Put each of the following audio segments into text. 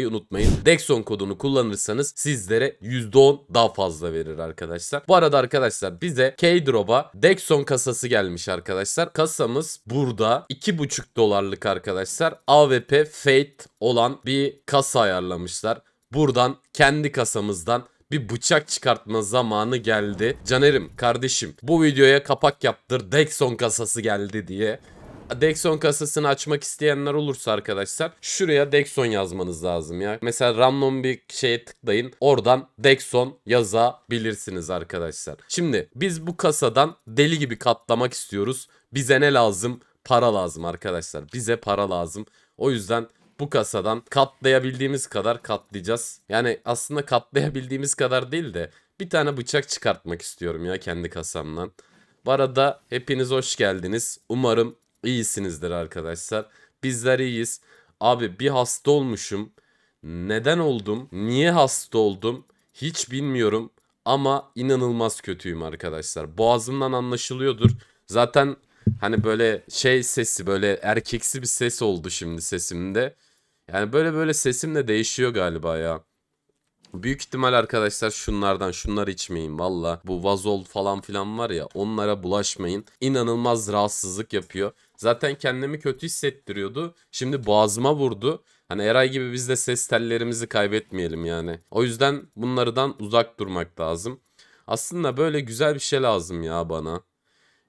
kullanmayı unutmayın. Dexon kodunu kullanırsanız sizlere %10 daha fazla verir arkadaşlar. Bu arada arkadaşlar bize Keydrop'a Dexon kasası gelmiş arkadaşlar. Kasamız burada 2,5 dolarlık arkadaşlar AWP Fate olan bir kasa ayarlamışlar. Buradan kendi kasamızdan bir bıçak çıkartma zamanı geldi. Canerim kardeşim bu videoya kapak yaptır Dexon kasası geldi diye. Dexon kasasını açmak isteyenler olursa arkadaşlar şuraya Dexon yazmanız lazım ya. Mesela random bir şeye tıklayın. Oradan Dexon yazabilirsiniz arkadaşlar. Şimdi biz bu kasadan deli gibi katlamak istiyoruz. Bize ne lazım? Para lazım arkadaşlar. Bize para lazım. O yüzden bu kasadan katlayabildiğimiz kadar katlayacağız. Yani aslında katlayabildiğimiz kadar değil de bir tane bıçak çıkartmak istiyorum ya kendi kasamdan. Bu arada hepiniz hoş geldiniz. Umarım iyisinizdir arkadaşlar. Bizler iyiyiz. Abi bir hasta olmuşum. Neden oldum? Niye hasta oldum? Hiç bilmiyorum ama inanılmaz kötüyüm arkadaşlar. Boğazımdan anlaşılıyordur. Zaten hani böyle şey sesi böyle erkeksi bir ses oldu şimdi sesimde. Yani böyle böyle sesim de değişiyor galiba ya. Büyük ihtimal arkadaşlar şunlardan şunları içmeyin valla. Bu vazol falan filan var ya onlara bulaşmayın. İnanılmaz rahatsızlık yapıyor. Zaten kendimi kötü hissettiriyordu. Şimdi boğazıma vurdu. Hani Eray gibi biz de ses tellerimizi kaybetmeyelim yani. O yüzden bunlardan uzak durmak lazım. Aslında böyle güzel bir şey lazım ya bana.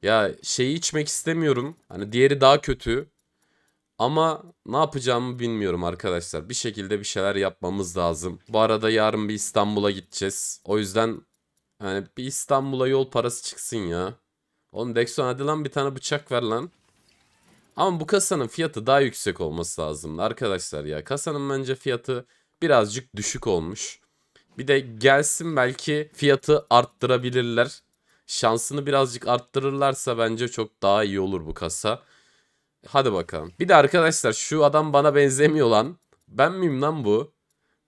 Ya şeyi içmek istemiyorum. Hani diğeri daha kötü. Ama ne yapacağımı bilmiyorum arkadaşlar. Bir şekilde bir şeyler yapmamız lazım. Bu arada yarın bir İstanbul'a gideceğiz. O yüzden yani bir İstanbul'a yol parası çıksın ya. Oğlum Dexon hadi lan bir tane bıçak ver lan. Ama bu kasanın fiyatı daha yüksek olması lazım arkadaşlar ya. Kasanın bence fiyatı birazcık düşük olmuş. Bir de gelsin belki fiyatı arttırabilirler. Şansını birazcık arttırırlarsa bence çok daha iyi olur bu kasa. Hadi bakalım. Bir de arkadaşlar şu adam bana benzemiyor lan. Ben miyim lan bu?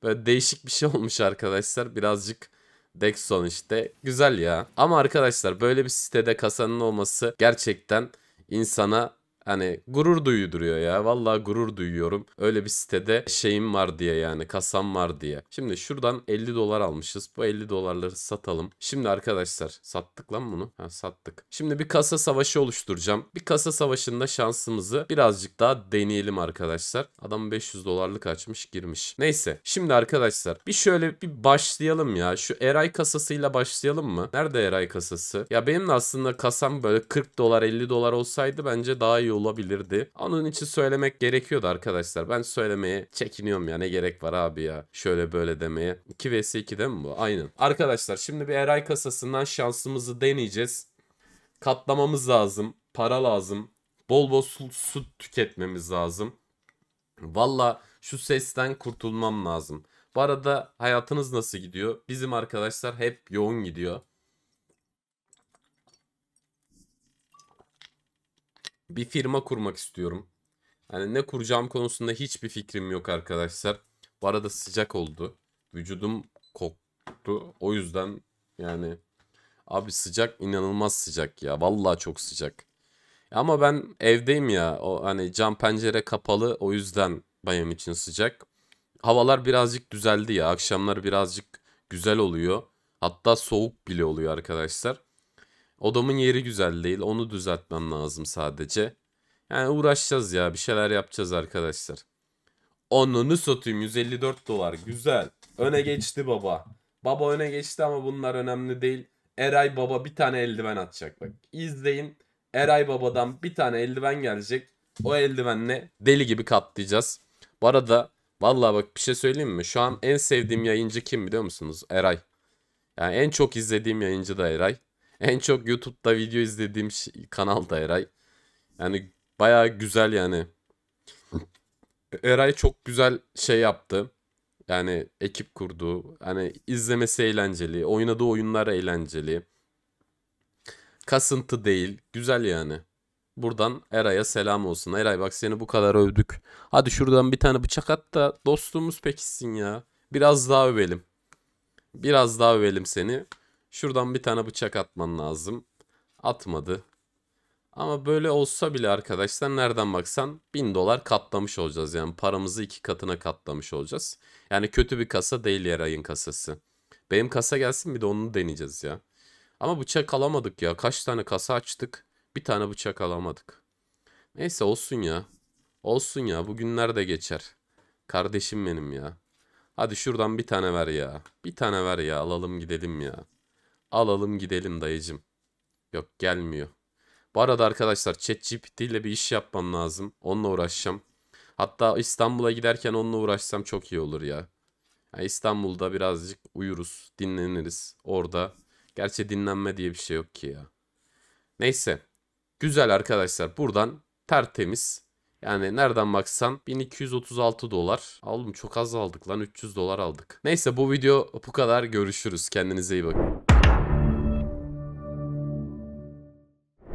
Böyle değişik bir şey olmuş arkadaşlar. Birazcık Dexon işte. Güzel ya. Ama arkadaşlar böyle bir sitede kasanın olması gerçekten insana Hani gurur duyduruyor ya. Vallahi gurur duyuyorum. Öyle bir sitede şeyim var diye yani kasam var diye. Şimdi şuradan 50 dolar almışız. Bu 50 dolarları satalım. Şimdi arkadaşlar sattık lan bunu. Ha sattık. Şimdi bir kasa savaşı oluşturacağım. Bir kasa savaşında şansımızı birazcık daha deneyelim arkadaşlar. Adam 500 dolarlık açmış girmiş. Neyse. Şimdi arkadaşlar bir şöyle bir başlayalım ya. Şu Eray kasasıyla başlayalım mı? Nerede Eray kasası? Ya benim de aslında kasam böyle 40 dolar 50 dolar olsaydı bence daha iyi iyi olabilirdi. Onun için söylemek gerekiyordu arkadaşlar. Ben söylemeye çekiniyorum ya ne gerek var abi ya. Şöyle böyle demeye. 2 vs 2 değil mi bu? Aynen. Arkadaşlar şimdi bir eray kasasından şansımızı deneyeceğiz. Katlamamız lazım. Para lazım. Bol bol su, su tüketmemiz lazım. Valla şu sesten kurtulmam lazım. Bu arada hayatınız nasıl gidiyor? Bizim arkadaşlar hep yoğun gidiyor. bir firma kurmak istiyorum. Hani ne kuracağım konusunda hiçbir fikrim yok arkadaşlar. Bu arada sıcak oldu. Vücudum koktu. O yüzden yani abi sıcak inanılmaz sıcak ya. Vallahi çok sıcak. Ama ben evdeyim ya. O hani cam pencere kapalı o yüzden benim için sıcak. Havalar birazcık düzeldi ya. Akşamlar birazcık güzel oluyor. Hatta soğuk bile oluyor arkadaşlar. Odamın yeri güzel değil. Onu düzeltmem lazım sadece. Yani uğraşacağız ya. Bir şeyler yapacağız arkadaşlar. Onunu satayım. 154 dolar. Güzel. Öne geçti baba. Baba öne geçti ama bunlar önemli değil. Eray Baba bir tane eldiven atacak. Bak izleyin. Eray Baba'dan bir tane eldiven gelecek. O eldivenle deli gibi katlayacağız. Bu arada vallahi bak bir şey söyleyeyim mi? Şu an en sevdiğim yayıncı kim biliyor musunuz? Eray. Yani en çok izlediğim yayıncı da Eray. En çok YouTube'da video izlediğim şey, kanal da Eray. Yani baya güzel yani. Eray çok güzel şey yaptı. Yani ekip kurdu. Hani izlemesi eğlenceli. Oynadığı oyunlar eğlenceli. Kasıntı değil. Güzel yani. Buradan Eray'a selam olsun. Eray bak seni bu kadar övdük. Hadi şuradan bir tane bıçak at da dostluğumuz pekişsin ya. Biraz daha övelim. Biraz daha övelim seni. Şuradan bir tane bıçak atman lazım. Atmadı. Ama böyle olsa bile arkadaşlar nereden baksan 1000 dolar katlamış olacağız. Yani paramızı iki katına katlamış olacağız. Yani kötü bir kasa değil Yeray'ın kasası. Benim kasa gelsin bir de onu deneyeceğiz ya. Ama bıçak alamadık ya. Kaç tane kasa açtık. Bir tane bıçak alamadık. Neyse olsun ya. Olsun ya. Bugünler de geçer. Kardeşim benim ya. Hadi şuradan bir tane ver ya. Bir tane ver ya. Alalım gidelim ya. Alalım gidelim dayıcım. Yok gelmiyor. Bu arada arkadaşlar ChatGPT ile bir iş yapmam lazım. Onunla uğraşacağım. Hatta İstanbul'a giderken onunla uğraşsam çok iyi olur ya. Yani İstanbul'da birazcık uyuruz, dinleniriz orada. Gerçi dinlenme diye bir şey yok ki ya. Neyse. Güzel arkadaşlar. Buradan tertemiz. Yani nereden baksan 1236 dolar. Oğlum çok az aldık lan 300 dolar aldık. Neyse bu video bu kadar. Görüşürüz. Kendinize iyi bakın.